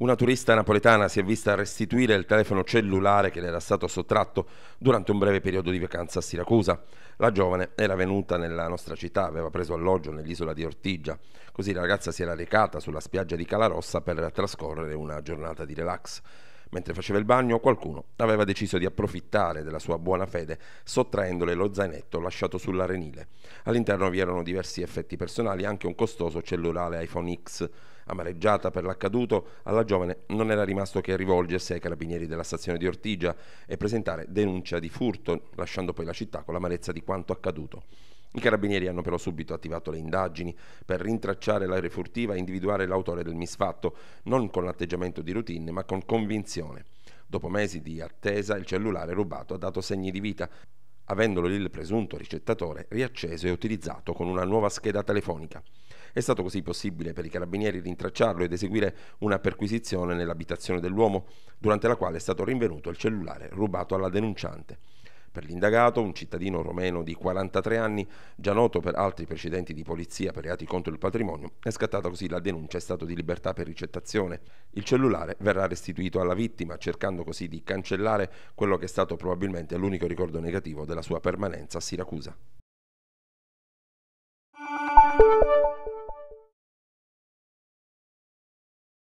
Una turista napoletana si è vista restituire il telefono cellulare che le era stato sottratto durante un breve periodo di vacanza a Siracusa. La giovane era venuta nella nostra città, aveva preso alloggio nell'isola di Ortigia, così la ragazza si era recata sulla spiaggia di Calarossa per trascorrere una giornata di relax. Mentre faceva il bagno, qualcuno aveva deciso di approfittare della sua buona fede sottraendole lo zainetto lasciato sulla renile. All'interno vi erano diversi effetti personali e anche un costoso cellulare iPhone X. Amareggiata per l'accaduto, alla giovane non era rimasto che rivolgersi ai carabinieri della stazione di Ortigia e presentare denuncia di furto, lasciando poi la città con l'amarezza di quanto accaduto. I carabinieri hanno però subito attivato le indagini per rintracciare l'aereo furtiva e individuare l'autore del misfatto, non con l'atteggiamento di routine, ma con convinzione. Dopo mesi di attesa, il cellulare rubato ha dato segni di vita avendolo il presunto ricettatore riacceso e utilizzato con una nuova scheda telefonica. È stato così possibile per i carabinieri rintracciarlo ed eseguire una perquisizione nell'abitazione dell'uomo, durante la quale è stato rinvenuto il cellulare rubato alla denunciante. Per l'indagato, un cittadino romeno di 43 anni, già noto per altri precedenti di polizia per reati contro il patrimonio, è scattata così la denuncia in stato di libertà per ricettazione. Il cellulare verrà restituito alla vittima, cercando così di cancellare quello che è stato probabilmente l'unico ricordo negativo della sua permanenza a Siracusa.